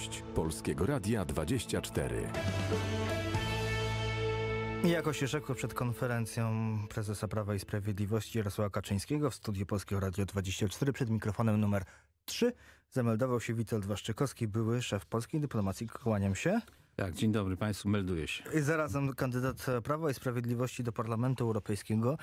gość Polskiego Radia 24. Jako się rzekło przed konferencją prezesa Prawa i Sprawiedliwości Jarosława Kaczyńskiego w studiu Polskiego Radio 24 przed mikrofonem numer 3 zameldował się Witold Waszczykowski, były szef polskiej dyplomacji. Kłaniam się. Tak, dzień dobry Państwu, melduję się. I zarazem kandydat Prawa i Sprawiedliwości do Parlamentu Europejskiego.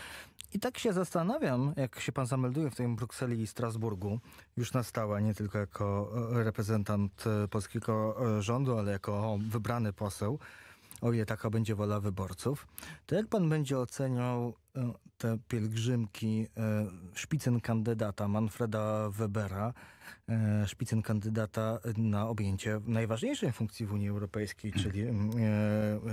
I tak się zastanawiam, jak się pan zamelduje w tej Brukseli i Strasburgu, już na stałe, nie tylko jako e, reprezentant e, polskiego e, rządu, ale jako wybrany poseł, o ile taka będzie wola wyborców, to jak pan będzie oceniał te pielgrzymki szpicen kandydata Manfreda Webera, E, szpicen kandydata na objęcie najważniejszej funkcji w Unii Europejskiej, czyli mm,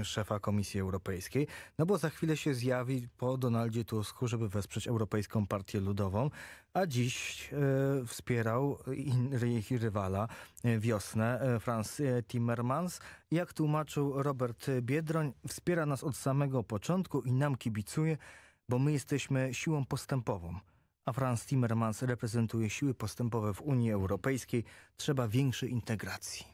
e, szefa Komisji Europejskiej. No bo za chwilę się zjawi po Donaldzie Tusku, żeby wesprzeć Europejską Partię Ludową, a dziś e, wspierał ich rywala wiosnę, Franz Timmermans. Jak tłumaczył Robert Biedroń, wspiera nas od samego początku i nam kibicuje, bo my jesteśmy siłą postępową a Franz Timmermans reprezentuje siły postępowe w Unii Europejskiej, trzeba większej integracji.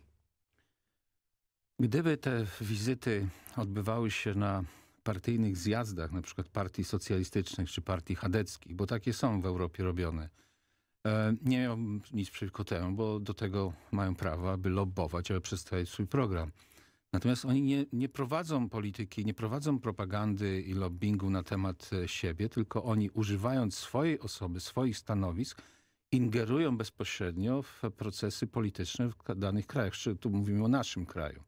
Gdyby te wizyty odbywały się na partyjnych zjazdach, na przykład partii socjalistycznych czy partii chadeckich, bo takie są w Europie robione, e, nie miałbym nic przeciwko temu, bo do tego mają prawo, aby lobbować, aby przedstawiać swój program. Natomiast oni nie, nie prowadzą polityki, nie prowadzą propagandy i lobbingu na temat e, siebie, tylko oni używając swojej osoby, swoich stanowisk, ingerują bezpośrednio w procesy polityczne w danych krajach. Czy tu mówimy o naszym kraju.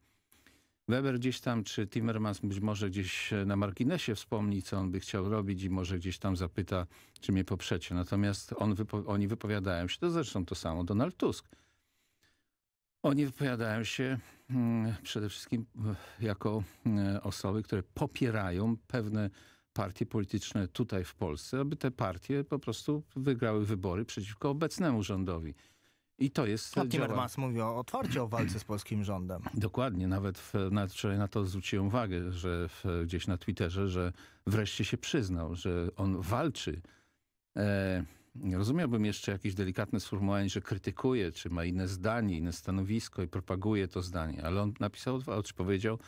Weber gdzieś tam, czy Timmermans być może gdzieś e, na marginesie wspomni, co on by chciał robić i może gdzieś tam zapyta, czy mnie poprzecie. Natomiast on wypo oni wypowiadają się, to zresztą to samo Donald Tusk oni wypowiadają się mm, przede wszystkim e, jako mm, osoby, które popierają pewne partie polityczne tutaj w Polsce, aby te partie po prostu wygrały wybory przeciwko obecnemu rządowi. I to jest... A Timmermans mówi o otwarcie o walce z polskim rządem. Dokładnie. Nawet, w, nawet wczoraj na to zwróciłem uwagę, że w, gdzieś na Twitterze, że wreszcie się przyznał, że on walczy e, rozumiałbym jeszcze jakieś delikatne sformułowanie, że krytykuje, czy ma inne zdanie, inne stanowisko i propaguje to zdanie, ale on napisał, czy powiedział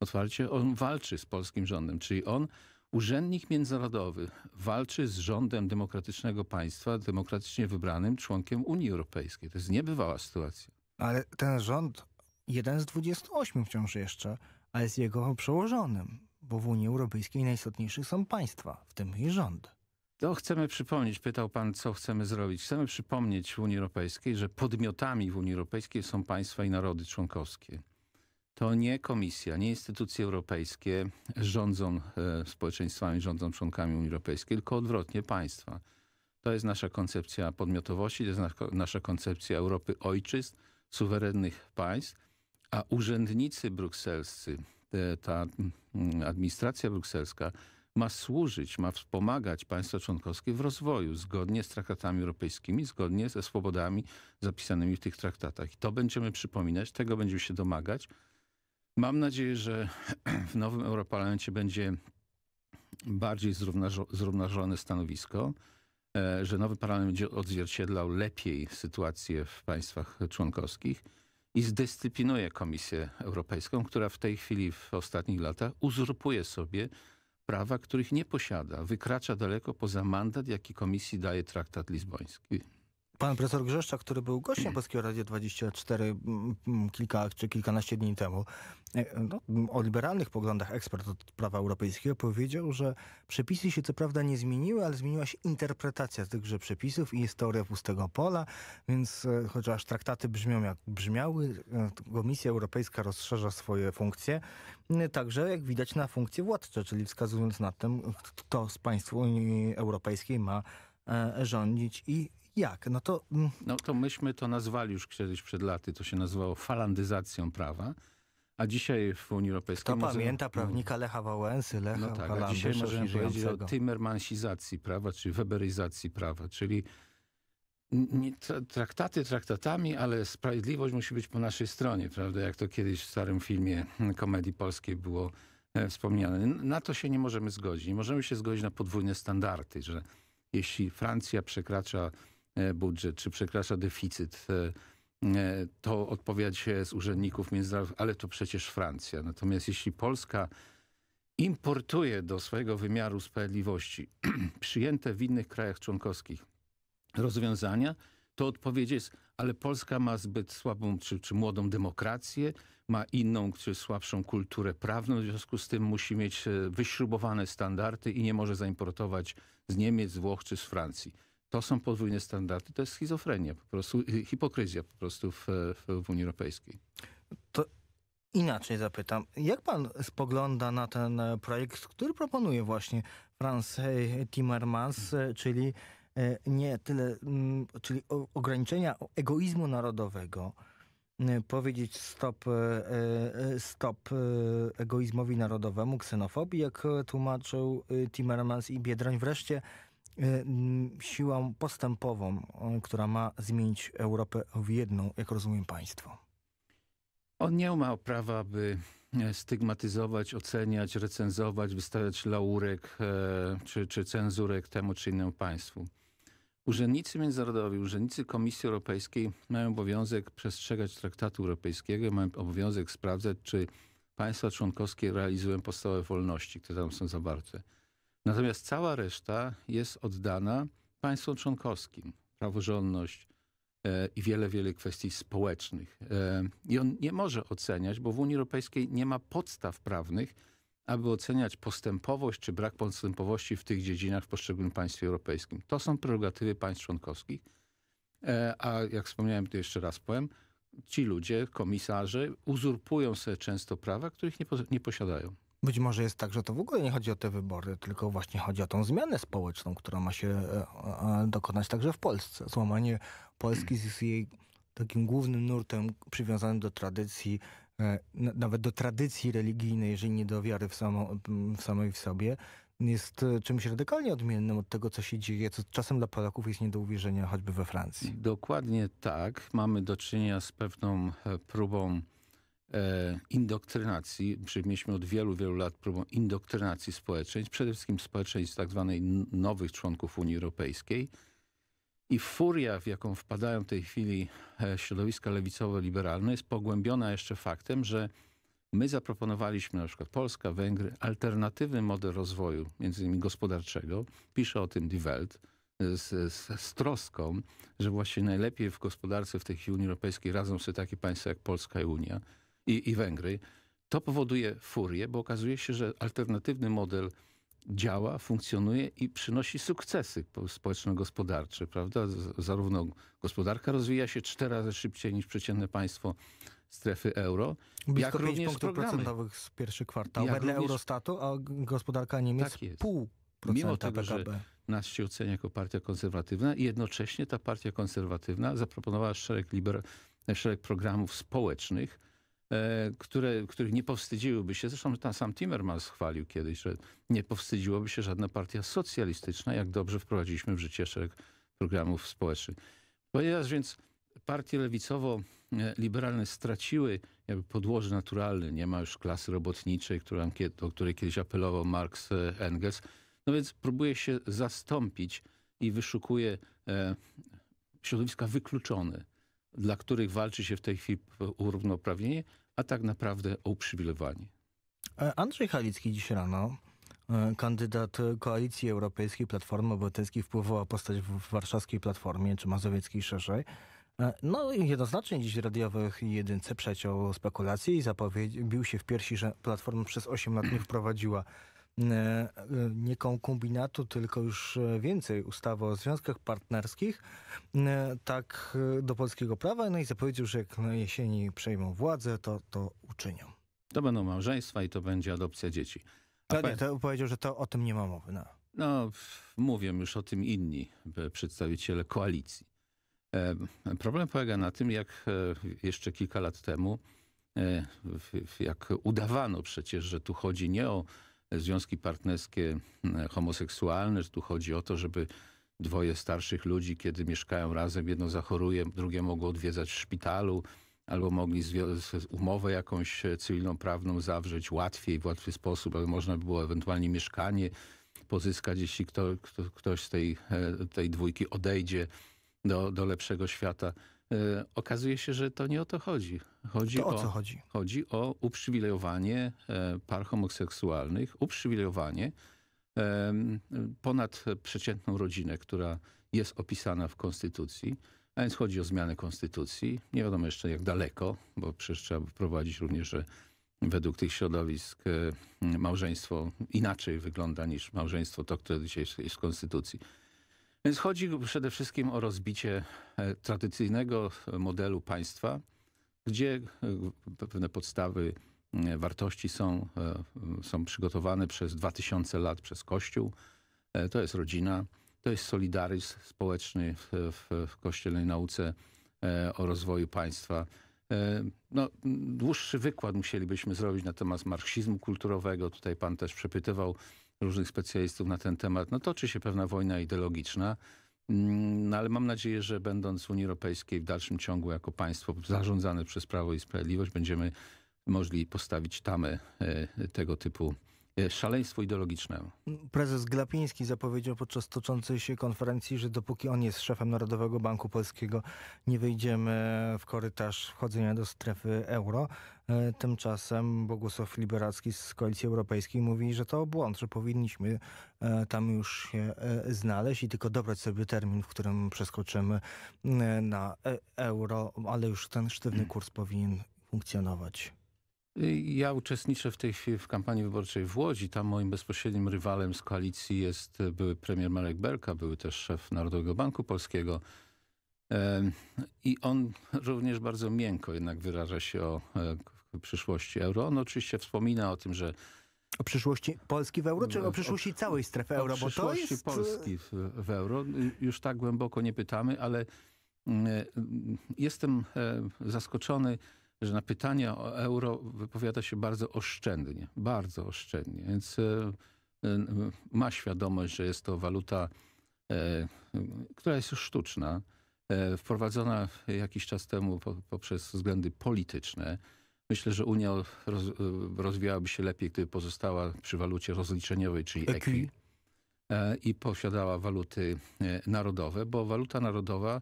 otwarcie, on walczy z polskim rządem, czyli on Urzędnik międzynarodowy walczy z rządem demokratycznego państwa, demokratycznie wybranym członkiem Unii Europejskiej. To jest niebywała sytuacja. Ale ten rząd, jeden z 28 wciąż jeszcze, a jest jego przełożonym, bo w Unii Europejskiej najistotniejszych są państwa, w tym i rząd. To chcemy przypomnieć, pytał pan, co chcemy zrobić. Chcemy przypomnieć w Unii Europejskiej, że podmiotami w Unii Europejskiej są państwa i narody członkowskie. To nie komisja, nie instytucje europejskie rządzą e, społeczeństwami, rządzą członkami Unii Europejskiej, tylko odwrotnie państwa. To jest nasza koncepcja podmiotowości, to jest nasza koncepcja Europy ojczyzn, suwerennych państw, a urzędnicy brukselscy, ta mm, administracja brukselska ma służyć, ma wspomagać państwa członkowskie w rozwoju zgodnie z traktatami europejskimi, zgodnie ze swobodami zapisanymi w tych traktatach. I to będziemy przypominać, tego będziemy się domagać. Mam nadzieję, że w nowym Europarlamencie będzie bardziej zrównoważone stanowisko, e, że nowy parlament będzie odzwierciedlał lepiej sytuację w państwach członkowskich i zdyscyplinuje Komisję Europejską, która w tej chwili, w ostatnich latach uzurpuje sobie prawa, których nie posiada, wykracza daleko poza mandat, jaki komisji daje traktat lizboński. Pan profesor Grzeszczak, który był gościem mm. Polskiego Radia 24 mm, mm, kilka czy kilkanaście dni temu, e, e, no, o liberalnych poglądach ekspert od prawa europejskiego powiedział, że przepisy się co prawda nie zmieniły, ale zmieniła się interpretacja tychże przepisów i jest teoria pustego pola, więc e, chociaż traktaty brzmią jak brzmiały, Komisja Europejska rozszerza swoje funkcje, także jak widać na funkcje władcze, czyli wskazując na tym, kto z państw Unii Europejskiej ma rządzić i jak? No to... Mm. No to myśmy to nazwali już kiedyś przed laty, to się nazywało falandyzacją prawa. A dzisiaj w Unii Europejskiej... Kto możemy... pamięta prawnika Lecha Wałęsy, Lecha No tak, Walandysza, a dzisiaj możemy powiedzieć o timmermansizacji prawa, czyli weberyzacji prawa, czyli nie, traktaty traktatami, ale sprawiedliwość musi być po naszej stronie, prawda? Jak to kiedyś w starym filmie komedii polskiej było e, wspomniane. Na to się nie możemy zgodzić. Nie możemy się zgodzić na podwójne standardy, że jeśli Francja przekracza E, budżet, czy przekracza deficyt. E, e, to odpowiedź z urzędników międzynarodowych, ale to przecież Francja. Natomiast jeśli Polska importuje do swojego wymiaru sprawiedliwości przyjęte w innych krajach członkowskich rozwiązania, to odpowiedź jest, ale Polska ma zbyt słabą czy, czy młodą demokrację, ma inną czy słabszą kulturę prawną, w związku z tym musi mieć wyśrubowane standardy i nie może zaimportować z Niemiec, z Włoch czy z Francji to są podwójne standardy, to jest schizofrenia, po prostu y, hipokryzja po prostu w, w Unii Europejskiej. To inaczej zapytam. Jak pan spogląda na ten e, projekt, który proponuje właśnie Franz e, Timmermans, e, czyli nie tyle, mm, czyli ograniczenia egoizmu narodowego, powiedzieć stop, stop egoizmowi narodowemu, ksenofobii, jak tłumaczył Timmermans i Biedroń. Wreszcie E, siłą postępową, która ma zmienić Europę w jedną, jak rozumiem państwo? On nie ma prawa, by e, stygmatyzować, oceniać, recenzować, wystawiać laurek e, czy, czy cenzurek temu czy innemu państwu. Urzędnicy międzynarodowi, urzędnicy Komisji Europejskiej mają obowiązek przestrzegać traktatu europejskiego, mają obowiązek sprawdzać, czy państwa członkowskie realizują podstawowe wolności, które tam są zawarte. Natomiast cała reszta jest oddana państwom członkowskim. Praworządność e, i wiele, wiele kwestii społecznych. E, I on nie może oceniać, bo w Unii Europejskiej nie ma podstaw prawnych, aby oceniać postępowość czy brak postępowości w tych dziedzinach w poszczególnym państwie europejskim. To są prerogatywy państw członkowskich. E, a jak wspomniałem, to jeszcze raz powiem, ci ludzie, komisarze uzurpują sobie często prawa, których nie, nie posiadają. Być może jest tak, że to w ogóle nie chodzi o te wybory, tylko właśnie chodzi o tą zmianę społeczną, która ma się e, dokonać także w Polsce. Złamanie Polski z jej takim głównym nurtem przywiązanym do tradycji, e, nawet do tradycji religijnej, jeżeli nie do wiary w, samo, w samej w sobie, jest e, czymś radykalnie odmiennym od tego, co się dzieje, co czasem dla Polaków jest nie do uwierzenia, choćby we Francji. Dokładnie tak. Mamy do czynienia z pewną próbą E, indoktrynacji, mieliśmy od wielu, wielu lat próbą indoktrynacji społeczeństw, przede wszystkim społeczeństw tak zwanej nowych członków Unii Europejskiej i furia, w jaką wpadają w tej chwili e, środowiska lewicowo-liberalne jest pogłębiona jeszcze faktem, że my zaproponowaliśmy, na przykład Polska, Węgry, alternatywny model rozwoju, między innymi gospodarczego. Pisze o tym Die Welt e, z, z, z troską, że właśnie najlepiej w gospodarce w tej chwili Unii Europejskiej radzą sobie takie państwa jak Polska i Unia i, i Węgry. To powoduje furię, bo okazuje się, że alternatywny model działa, funkcjonuje i przynosi sukcesy społeczno-gospodarcze, prawda? Zarówno gospodarka rozwija się cztery razy szybciej niż przeciętne państwo strefy euro, Blisko jak również punktów programy. procentowych z pierwszy kwartał wedle również... Eurostatu, a gospodarka Niemiec tak jest. pół Mimo tego, PKB. że nas się ocenia jako partia konserwatywna, jednocześnie ta partia konserwatywna zaproponowała szereg, liber... szereg programów społecznych, E, które, których nie powstydziłyby się, zresztą tam sam Timmermans chwalił kiedyś, że nie powstydziłoby się żadna partia socjalistyczna, jak dobrze wprowadziliśmy w życie szereg programów społecznych. Ponieważ więc partie lewicowo-liberalne e, straciły jakby podłoże naturalne, nie ma już klasy robotniczej, którą, do której kiedyś apelował Marx, e, Engels, no więc próbuje się zastąpić i wyszukuje środowiska wykluczone, dla których walczy się w tej chwili o równouprawnienie, a tak naprawdę o uprzywilejowanie. E, Andrzej Halicki dziś rano, e, kandydat Koalicji Europejskiej Platformy Obywatelskiej, wpływała postać w warszawskiej Platformie, czy mazowieckiej szerzej, e, no jednoznacznie dziś radiowych jedynce przeciął spekulacje i zapowiedział, bił się w piersi, że Platforma przez 8 lat nie wprowadziła E, e, nie kombinatu, tylko już e, więcej ustawy o związkach partnerskich, tak do polskiego prawa, no i zapowiedział, że jak na jesieni przejmą władzę, to to uczynią. To będą małżeństwa i to będzie adopcja dzieci. A to nie, to powiedział, że to o tym nie ma mowy. No. no, już o tym inni przedstawiciele koalicji. Problem polega na tym, jak jeszcze kilka lat temu, jak udawano przecież, że tu chodzi nie o związki partnerskie mm, homoseksualne, że tu chodzi o to, żeby dwoje starszych ludzi, kiedy mieszkają razem, jedno zachoruje, drugie mogło odwiedzać w szpitalu, albo mogli umowę jakąś e, cywilną, prawną zawrzeć łatwiej, w łatwy sposób, aby można było ewentualnie mieszkanie pozyskać, jeśli kto, kto, ktoś z tej, e, tej dwójki odejdzie do, do lepszego świata. E, okazuje się, że to nie o to chodzi. chodzi to o, o, co chodzi? Chodzi o uprzywilejowanie e, par homoseksualnych, uprzywilejowanie ponad przeciętną rodzinę, która jest opisana w Konstytucji, a więc chodzi o zmianę Konstytucji. Nie wiadomo jeszcze jak daleko, bo przecież trzeba wprowadzić również, że według tych środowisk e, małżeństwo inaczej wygląda niż małżeństwo to, które dzisiaj jest w Konstytucji. Więc chodzi przede wszystkim o rozbicie e, tradycyjnego e, modelu państwa, gdzie e, pewne podstawy wartości są, są przygotowane przez 2000 lat przez Kościół. To jest rodzina, to jest solidaryzm społeczny w, w, w kościelnej nauce o rozwoju państwa. No, dłuższy wykład musielibyśmy zrobić na temat marksizmu kulturowego. Tutaj pan też przepytywał, różnych specjalistów na ten temat. No toczy się pewna wojna ideologiczna, mm, no ale mam nadzieję, że będąc w Unii Europejskiej w dalszym ciągu jako państwo zarządzane przez Prawo i Sprawiedliwość będziemy mogli postawić tamę e, tego typu E, szaleństwo ideologiczne. Prezes Glapiński zapowiedział podczas toczącej się konferencji, że dopóki on jest szefem Narodowego Banku Polskiego, nie wyjdziemy w korytarz wchodzenia do strefy euro. E, tymczasem Bogusław Liberacki z Koalicji Europejskiej mówi, że to błąd, że powinniśmy e, tam już się znaleźć i tylko dobrać sobie termin, w którym przeskoczymy na euro, ale już ten sztywny kurs powinien funkcjonować. Ja uczestniczę w tej chwili w kampanii wyborczej w Łodzi. Tam moim bezpośrednim rywalem z koalicji jest e, były premier Marek Belka, były też szef Narodowego Banku Polskiego. E, I on również bardzo miękko jednak wyraża się o e, przyszłości euro. On oczywiście wspomina o tym, że... O przyszłości Polski w euro, czy o no, przyszłości o, całej strefy euro? O bo przyszłości to jest... Polski w, w euro. Już tak głęboko nie pytamy, ale mm, jestem zaskoczony że na pytania o euro wypowiada się bardzo oszczędnie, bardzo oszczędnie, więc e, e, ma świadomość, że jest to waluta, e, która jest sztuczna, wprowadzona jakiś czas temu poprzez względy polityczne. Myślę, że Unia rozwijałaby się lepiej, gdyby pozostała przy walucie rozliczeniowej, czyli EKI i posiadała waluty narodowe, bo waluta narodowa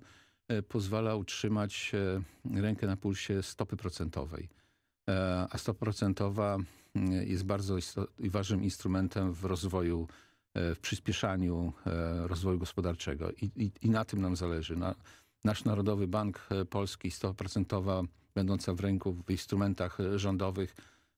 E, pozwala utrzymać e, rękę na pulsie stopy procentowej. E, a stopa procentowa mm, jest bardzo ważnym instrumentem w rozwoju, w przyspieszaniu rozwoju gospodarczego. I, i, i na tym nam zależy. Na, nasz Narodowy Bank Polski, stopa procentowa będąca w ręku w instrumentach rządowych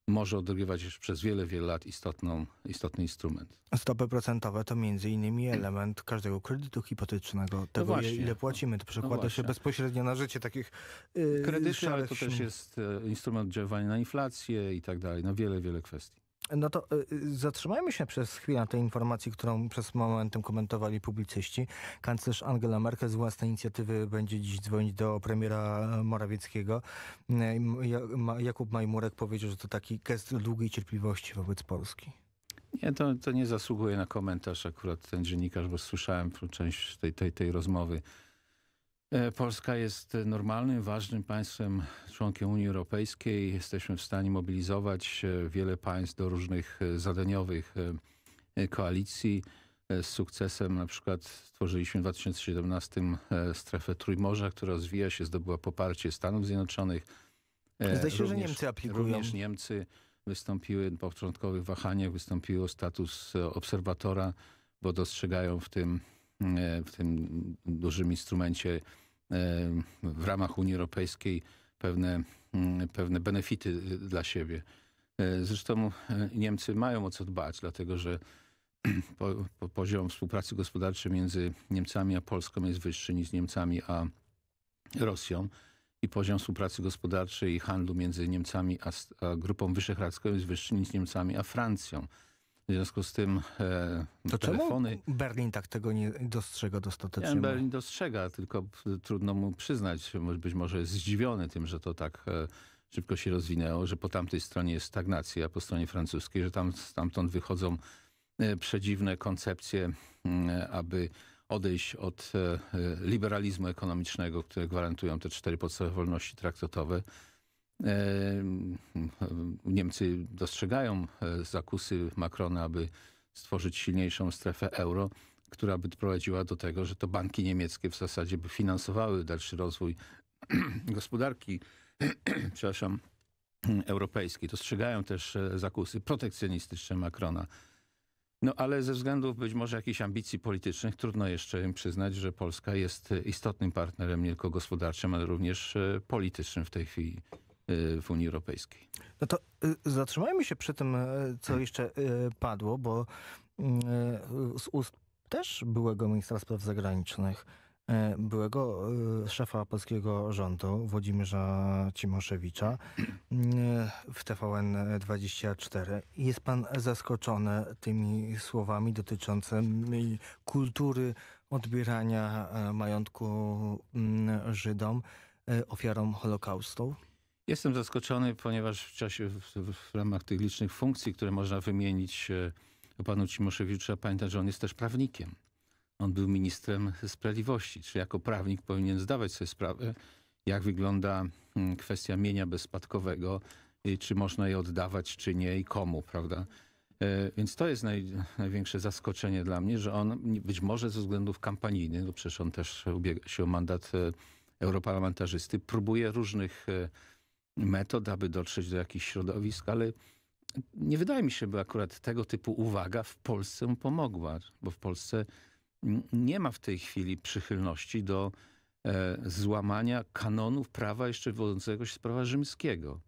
może odgrywać już przez wiele, wiele lat istotną, istotny instrument. Stopy procentowe to między innymi element każdego kredytu hipotecznego, no tego no właśnie, ile płacimy. To no przekłada no się bezpośrednio na życie takich yy, Kredyty, y, ale to też jest e, instrument oddziaływania na inflację i tak dalej, na wiele, wiele kwestii. No to y, y, zatrzymajmy się przez chwilę na tej informacji, którą przez momentem komentowali publicyści. Kanclerz Angela Merkel z własnej inicjatywy będzie dziś dzwonić do premiera Morawieckiego. Mm, Jakub Majmurek powiedział, że to taki gest długiej cierpliwości wobec Polski. Nie, to, to nie zasługuje na komentarz akurat ten dziennikarz, bo słyszałem część tej, tej, tej rozmowy E, Polska jest normalnym, ważnym państwem członkiem Unii Europejskiej. Jesteśmy w stanie mobilizować e, wiele państw do różnych e, zadaniowych koalicji. Z sukcesem na przykład stworzyliśmy w 2017 strefę Trójmorza, która rozwija się, zdobyła poparcie Stanów Zjednoczonych. Zdaje się, również, że Niemcy aplikują. Również Niemcy wystąpiły po początkowych wahaniach, wystąpiły o status obserwatora, bo dostrzegają w tym, w tym dużym instrumencie w ramach Unii Europejskiej pewne, mm, pewne benefity y, dla siebie. E, zresztą e, Niemcy mają o co dbać, dlatego że poziom współpracy gospodarczej między Niemcami a Polską jest wyższy niż Niemcami a Rosją i poziom współpracy gospodarczej i handlu między Niemcami a, a Grupą Wyszehradzką jest wyższy niż Niemcami a Francją. W związku z tym e, no, to telefony... Czemu Berlin tak tego nie dostrzega dostatecznie? Nie, Berlin dostrzega, tylko trudno mu przyznać. Być może jest zdziwiony tym, że to tak e, szybko się rozwinęło, że po tamtej stronie jest stagnacja, a po stronie francuskiej, że tam stamtąd wychodzą e, przedziwne koncepcje, aby odejść od e, e, liberalizmu ekonomicznego, które gwarantują te cztery podstawowe wolności traktatowe, Niemcy dostrzegają e, zakusy Macrona, aby stworzyć silniejszą strefę euro, która by prowadziła do tego, że to banki niemieckie w zasadzie by finansowały dalszy rozwój gospodarki przepraszam, europejskiej. Dostrzegają też e, zakusy protekcjonistyczne Macrona. No ale ze względów być może jakichś ambicji politycznych trudno jeszcze przyznać, że Polska jest e, istotnym partnerem nie tylko gospodarczym, ale również politycznym w tej chwili Y, w Unii Europejskiej. No to y, zatrzymajmy się przy tym, y, co hmm. jeszcze padło, bo z ust też byłego ministra spraw zagranicznych, byłego szefa polskiego rządu Włodzimierza Cimoszewicza w TVN24. Jest pan zaskoczony tymi słowami dotyczącymi kultury odbierania majątku mm, Żydom, ofiarom Holokaustu? Jestem zaskoczony, ponieważ w czasie, w, w ramach tych licznych funkcji, które można wymienić e, panu Cimoszewiczu, trzeba pamiętać, że on jest też prawnikiem. On był ministrem sprawiedliwości, czy jako prawnik powinien zdawać sobie sprawę, jak wygląda mm, kwestia mienia bezspadkowego, i czy można je oddawać, czy nie i komu, prawda? E, więc to jest naj, największe zaskoczenie dla mnie, że on być może ze względów kampanijnych, bo przecież on też ubiega się o mandat e, europarlamentarzysty, próbuje różnych metod, aby dotrzeć do jakichś środowisk, ale nie wydaje mi się, by akurat tego typu uwaga w Polsce pomogła, bo w Polsce nie ma w tej chwili przychylności do e, złamania kanonów prawa jeszcze wywodzącego się z prawa rzymskiego.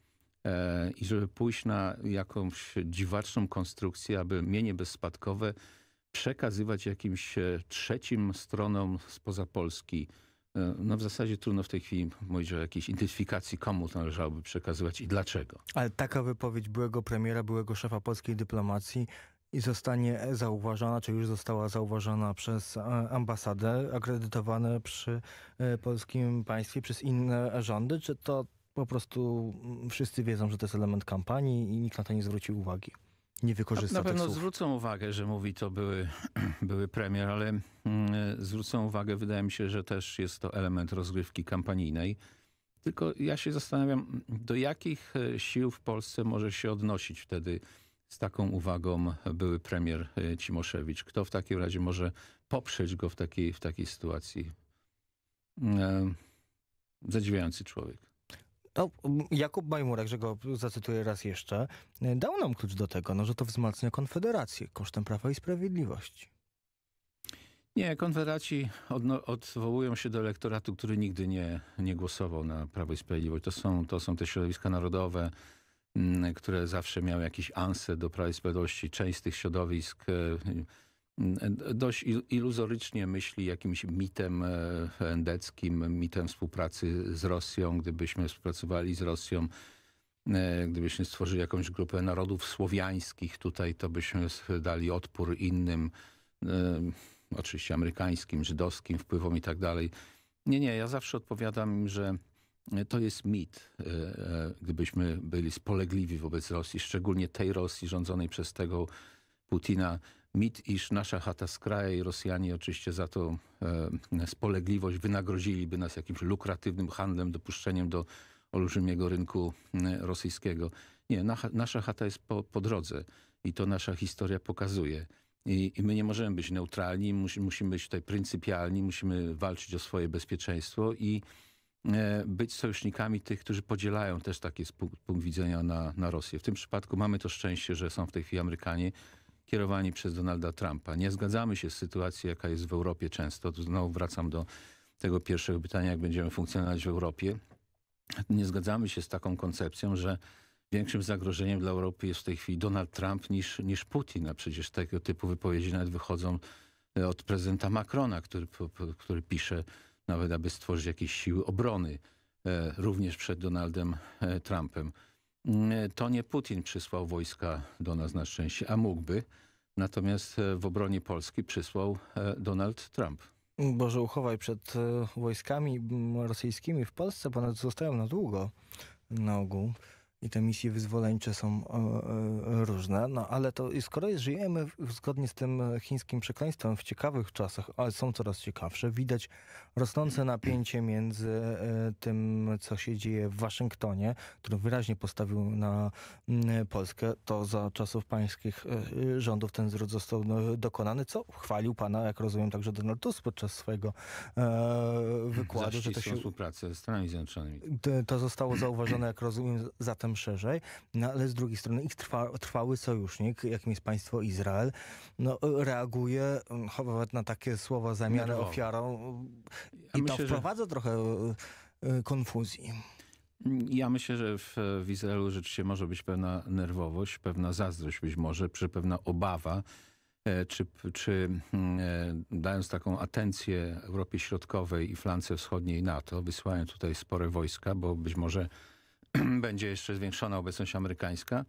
E, I żeby pójść na jakąś dziwaczną konstrukcję, aby mienie bezspadkowe przekazywać jakimś e, trzecim stronom spoza Polski, E, no w zasadzie trudno w tej chwili mówić o jakiejś identyfikacji, komu to należałoby przekazywać i dlaczego. Ale taka wypowiedź byłego premiera, byłego szefa polskiej dyplomacji i zostanie zauważona, czy już została zauważona przez e, ambasadę, akredytowane przy e, polskim państwie, przez inne rządy, czy to po prostu mm, wszyscy wiedzą, że to jest element kampanii i nikt na to nie zwrócił uwagi? nie wykorzysta Na, pewno zwrócą uwagę, że mówi to były, były premier, ale mm, zwrócą uwagę, wydaje mi się, że też jest to element rozgrywki kampanijnej. Tylko ja się zastanawiam, do jakich e, sił w Polsce może się odnosić wtedy z taką uwagą były premier e, Cimoszewicz? Kto w takim razie może poprzeć go w takiej, w takiej sytuacji? E, zadziwiający człowiek. No, Jakub Majmurek, że go zacytuję raz jeszcze, e, dał nam klucz do tego, no, że to wzmacnia Konfederację kosztem Prawa i Sprawiedliwości. Nie, konfederaci odno, odwołują się do elektoratu, który nigdy nie, nie głosował na Prawo i Sprawiedliwość. To są, to są te środowiska narodowe, mm, które zawsze miały jakiś anse do Prawa i Sprawiedliwości. Część z tych środowisk e, Mm, dość iluzorycznie myśli jakimś mitem e, endeckim, mitem współpracy z Rosją. Gdybyśmy współpracowali z Rosją, e, gdybyśmy stworzyli jakąś grupę narodów słowiańskich tutaj, to byśmy dali odpór innym, e, oczywiście amerykańskim, żydowskim wpływom i tak dalej. Nie, nie, ja zawsze odpowiadam im, że to jest mit, gdybyśmy byli spolegliwi wobec Rosji, szczególnie tej Rosji rządzonej przez tego Putina, mit, iż nasza chata z i Rosjanie oczywiście za to e, spolegliwość wynagrodziliby nas jakimś lukratywnym handlem, dopuszczeniem do olbrzymiego rynku rosyjskiego. Nie, na, nasza chata jest po, po drodze i to nasza historia pokazuje. I, I, my nie możemy być neutralni, mus, musimy być tutaj pryncypialni, musimy walczyć o swoje bezpieczeństwo i e, być sojusznikami tych, którzy podzielają też taki punkt, punkt widzenia na, na Rosję. W tym przypadku mamy to szczęście, że są w tej chwili Amerykanie, kierowani przez Donalda Trumpa. Nie zgadzamy się z sytuacją, jaka jest w Europie często. Tu znowu wracam do tego pierwszego pytania, jak będziemy funkcjonować w Europie. Nie zgadzamy się z taką koncepcją, że większym zagrożeniem dla Europy jest w tej chwili Donald Trump niż, niż Putin. A przecież tego typu wypowiedzi nawet wychodzą e, od prezydenta Macrona, który, który pisze nawet, aby stworzyć jakieś siły obrony e, również przed Donaldem e, Trumpem. Mm, e, to nie Putin przysłał wojska do nas na szczęście, a mógłby. Natomiast e, w obronie Polski przysłał e, Donald Trump. Boże uchowaj przed wojskami rosyjskimi w Polsce, ponad zostają na długo na ogół i te misje wyzwoleńcze są e, e, różne, no ale to skoro żyjemy zgodnie z tym e, chińskim przekleństwem w ciekawych czasach, ale są coraz ciekawsze, widać rosnące napięcie między tym, co się dzieje w Waszyngtonie, który wyraźnie postawił na Polskę, to za czasów pańskich rządów ten zwrot został no, dokonany, co chwalił pana, jak rozumiem, także Donald Tusk podczas swojego wykładu. Za że to się współpracę z Stanami Zjednoczonymi. To zostało zauważone, jak rozumiem, zatem tam szerzej, no, ale z drugiej strony ich trwa, trwały sojusznik, jakim jest państwo Izrael, no, reaguje nawet mm, na takie słowa zamiany ofiarą i ja to myślę, wprowadza że... trochę y, y, konfuzji. Ja myślę, że w, w Izraelu rzeczywiście może być pewna nerwowość, pewna zazdrość być może, czy pewna obawa, e, czy, czy e, dając taką atencję Europie Środkowej i flance wschodniej NATO, wysyłają tutaj spore wojska, bo być może będzie jeszcze zwiększona obecność amerykańska.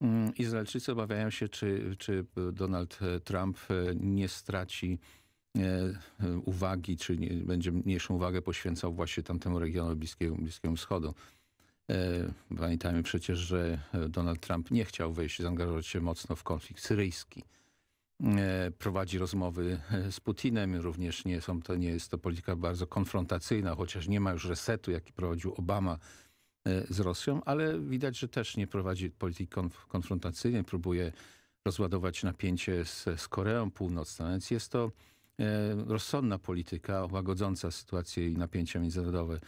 Mm, Izraelczycy obawiają się, czy, czy Donald e, Trump e, nie straci e, uwagi, czy nie, będzie mniejszą uwagę poświęcał właśnie tamtemu regionowi Bliskiego, Bliskiego Wschodu. Pamiętajmy przecież, że Donald Trump nie chciał wejść zaangażować się mocno w konflikt syryjski. Prowadzi rozmowy z Putinem, również nie, są to, nie jest to polityka bardzo konfrontacyjna, chociaż nie ma już resetu, jaki prowadził Obama E, z Rosją, ale widać, że też nie prowadzi polityki konf konfrontacyjnej, próbuje rozładować napięcie z, z Koreą Północną, więc jest to e, rozsądna polityka łagodząca sytuację i napięcia międzynarodowe.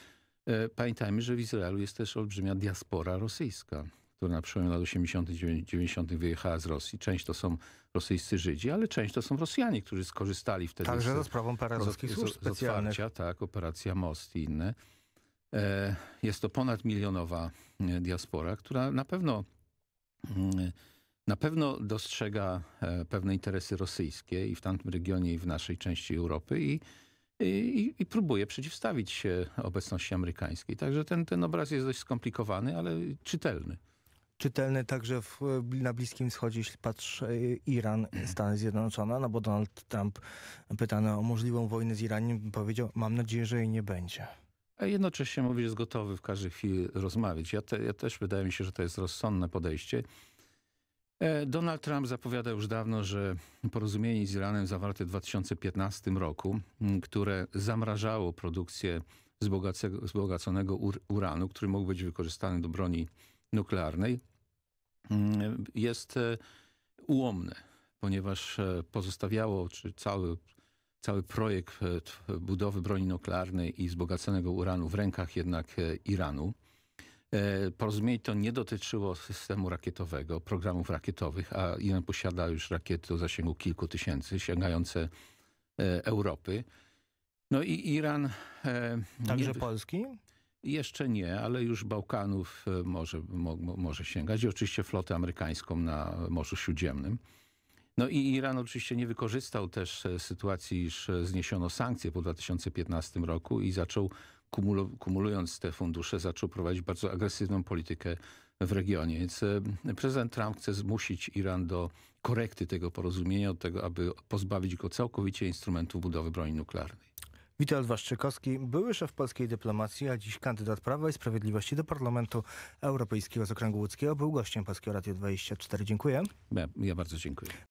E, pamiętajmy, że w Izraelu jest też olbrzymia diaspora rosyjska, która na przełomie lat 80. i 90. wyjechała z Rosji. Część to są rosyjscy Żydzi, ale część to są Rosjanie, którzy skorzystali wtedy Także z, za sprawą paradzowskich służb specjalnych. Z otwarcia, tak, operacja Most i inne. E, jest to ponad milionowa e, diaspora, która na pewno mm, na pewno dostrzega e, pewne interesy rosyjskie i w tamtym regionie, i w naszej części Europy i, i, i, próbuje przeciwstawić się obecności amerykańskiej. Także ten, ten obraz jest dość skomplikowany, ale czytelny. Czytelny także w, na Bliskim Wschodzie, jeśli patrz Iran, Stany Zjednoczone, no bo Donald Trump pytany o możliwą wojnę z Iranem powiedział, mam nadzieję, że jej nie będzie. A jednocześnie mówi, że jest gotowy w każdej chwili rozmawiać. Ja, te, ja też wydaje mi się, że to jest rozsądne podejście. E, Donald Trump zapowiada już dawno, że porozumienie z Iranem zawarte w 2015 roku, mm, które zamrażało produkcję wzbogaconego uranu, który mógł być wykorzystany do broni nuklearnej, mm, jest e, ułomne, ponieważ e, pozostawiało, czy cały cały projekt e, budowy broni nuklearnej i wzbogaconego uranu w rękach jednak e, Iranu. E, porozumienie to nie dotyczyło systemu rakietowego, programów rakietowych, a Iran posiada już rakiety o zasięgu kilku tysięcy, sięgające Europy. No i Iran... Także nie, Polski? Jeszcze nie, ale już Bałkanów może, mo, może sięgać. I oczywiście flotę amerykańską na Morzu Śródziemnym. No i Iran oczywiście nie wykorzystał też e, sytuacji, iż e, zniesiono sankcje po 2015 roku i zaczął, kumulując te fundusze, zaczął prowadzić bardzo agresywną politykę w regionie. Więc e, prezydent Trump chce zmusić Iran do korekty tego porozumienia, do tego, aby pozbawić go całkowicie instrumentów budowy broni nuklearnej. Witold Waszczykowski, były szef polskiej dyplomacji, a dziś kandydat Prawa i Sprawiedliwości do Parlamentu Europejskiego z Okręgu Łódzkiego, był gościem Polskiego Radio 24. Dziękuję. Ja, ja bardzo dziękuję.